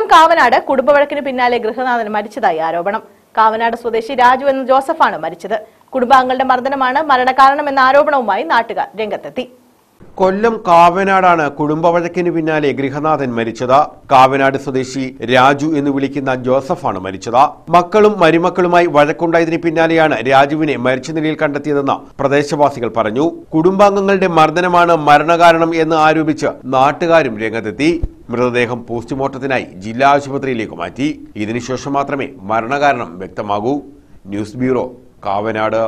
കൊല്ലം കാവനാട് കുടുംബവഴക്കിന് പിന്നാലെ ഗൃഹനാഥൻ മരിച്ചതായി ആരോപണം കാവനാട് സ്വദേശി രാജു എന്ന ജോസഫാണ് മരിച്ചത് കുടുംബാംഗങ്ങളുടെ മർദ്ദനമാണ് മരണകാരണം എന്ന ആരോപണവുമായി നാട്ടുകാർ രംഗത്തെത്തി കൊല്ലം കാവനാടാണ് കുടുംബവഴക്കിന് പിന്നാലെ ഗൃഹനാഥൻ മരിച്ചത് കാവനാട് സ്വദേശി രാജു എന്ന് വിളിക്കുന്ന ജോസഫാണ് മരിച്ചത് മക്കളും മരുമക്കളുമായി വഴക്കുണ്ടായതിന് പിന്നാലെയാണ് രാജുവിനെ മരിച്ച നിലയിൽ കണ്ടെത്തിയതെന്ന് പ്രദേശവാസികൾ പറഞ്ഞു കുടുംബാംഗങ്ങളുടെ മർദ്ദനമാണ് മരണകാരണം എന്ന് ആരോപിച്ച് നാട്ടുകാരും രംഗത്തെത്തി മൃതദേഹം പോസ്റ്റ്മോർട്ടത്തിനായി ജില്ലാ ആശുപത്രിയിലേക്ക് മാറ്റി ഇതിനുശേഷം മാത്രമേ മരണകാരണം വ്യക്തമാകൂ ന്യൂസ് ബ്യൂറോ കാവനാട്